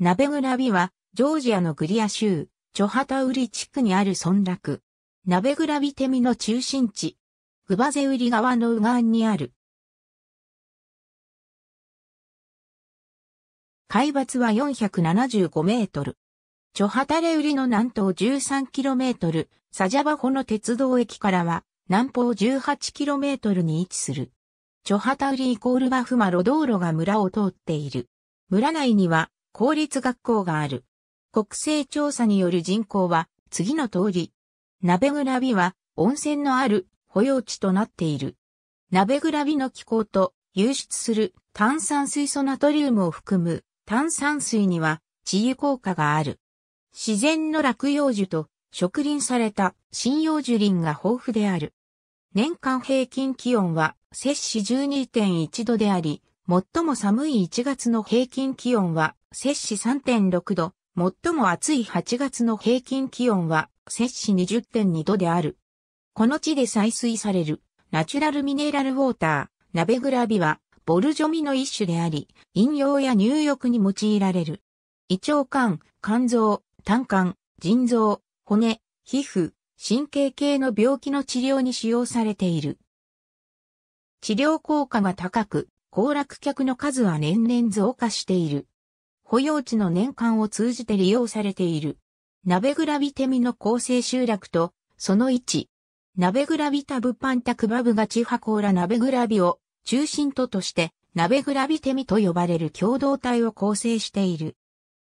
ナベグラビは、ジョージアのグリア州、チョハタウリ地区にある村落。ナベグラビテミの中心地。グバゼウリ川の右岸にある。海抜は475メートル。チョハタレウリの南東13キロメートル、サジャバホの鉄道駅からは南方18キロメートルに位置する。チョハタウリイコールバフマロ道路が村を通っている。村内には公立学校がある。国勢調査による人口は次の通り。鍋倉美は温泉のある保養地となっている。鍋倉美の気候と流出する炭酸水素ナトリウムを含む炭酸水には治癒効果がある。自然の落葉樹と植林された針葉樹林が豊富である。年間平均気温は摂氏12.1度であり、最も寒い1月の平均気温は、摂氏3.6度、最も暑い8月の平均気温は、摂氏20.2度である。この地で採水される、ナチュラルミネラルウォーター、ナベグラビは、ボルジョミの一種であり、飲用や入浴に用いられる。胃腸管、肝臓、胆管、腎臓、骨、皮膚、神経系の病気の治療に使用されている。治療効果が高く、行楽客の数は年々増加している。保養地の年間を通じて利用されている。鍋倉ビテミの構成集落と、その1。鍋倉ビタブパンタクバブガチハコーラ鍋倉ビを中心ととして、鍋倉ビテミと呼ばれる共同体を構成している。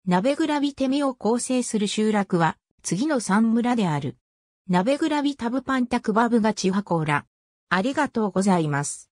鍋倉ビテミを構成する集落は、次の三村である。鍋倉ビタブパンタクバブガチハコーラ。ありがとうございます。